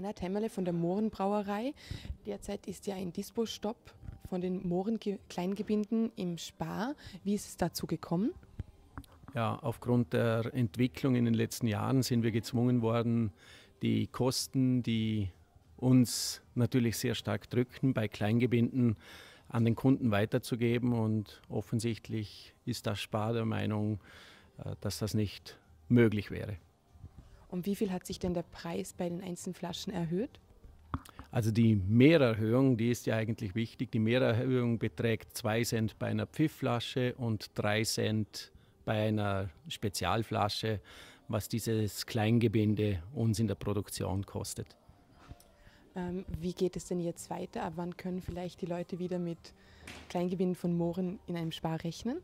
Reinhard Hämmerle von der Mohrenbrauerei. Derzeit ist ja ein Dispo-Stopp von den Mohrenkleingebinden im Spar. Wie ist es dazu gekommen? Ja, aufgrund der Entwicklung in den letzten Jahren sind wir gezwungen worden, die Kosten, die uns natürlich sehr stark drücken bei Kleingebinden an den Kunden weiterzugeben. Und offensichtlich ist das Spar der Meinung, äh, dass das nicht möglich wäre. Um wie viel hat sich denn der Preis bei den einzelnen Flaschen erhöht? Also die Mehrerhöhung, die ist ja eigentlich wichtig. Die Mehrerhöhung beträgt 2 Cent bei einer Pfiffflasche und 3 Cent bei einer Spezialflasche, was dieses Kleingebinde uns in der Produktion kostet. Ähm, wie geht es denn jetzt weiter? Ab wann können vielleicht die Leute wieder mit Kleingebinden von Mohren in einem Spar rechnen?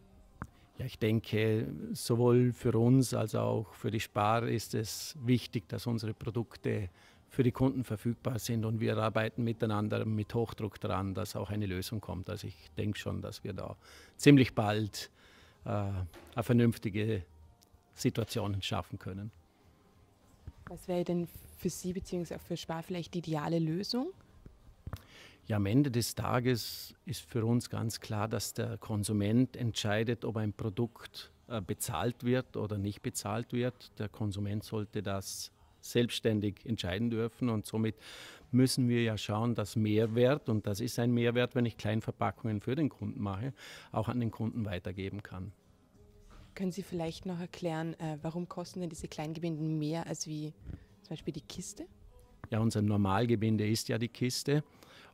Ja, ich denke, sowohl für uns als auch für die Spar ist es wichtig, dass unsere Produkte für die Kunden verfügbar sind und wir arbeiten miteinander mit Hochdruck daran, dass auch eine Lösung kommt. Also ich denke schon, dass wir da ziemlich bald äh, eine vernünftige Situation schaffen können. Was wäre denn für Sie bzw. auch für Spar vielleicht die ideale Lösung? Ja, am Ende des Tages ist für uns ganz klar, dass der Konsument entscheidet, ob ein Produkt äh, bezahlt wird oder nicht bezahlt wird. Der Konsument sollte das selbstständig entscheiden dürfen und somit müssen wir ja schauen, dass Mehrwert, und das ist ein Mehrwert, wenn ich Kleinverpackungen für den Kunden mache, auch an den Kunden weitergeben kann. Können Sie vielleicht noch erklären, äh, warum kosten denn diese Kleingebinden mehr als wie zum Beispiel die Kiste? Ja, unser Normalgebinde ist ja die Kiste.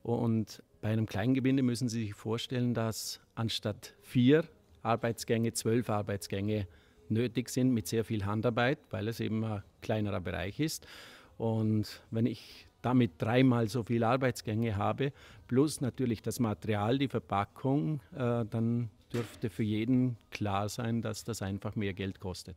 Und bei einem Kleingebinde müssen Sie sich vorstellen, dass anstatt vier Arbeitsgänge zwölf Arbeitsgänge nötig sind mit sehr viel Handarbeit, weil es eben ein kleinerer Bereich ist. Und wenn ich damit dreimal so viele Arbeitsgänge habe, plus natürlich das Material, die Verpackung, äh, dann dürfte für jeden klar sein, dass das einfach mehr Geld kostet.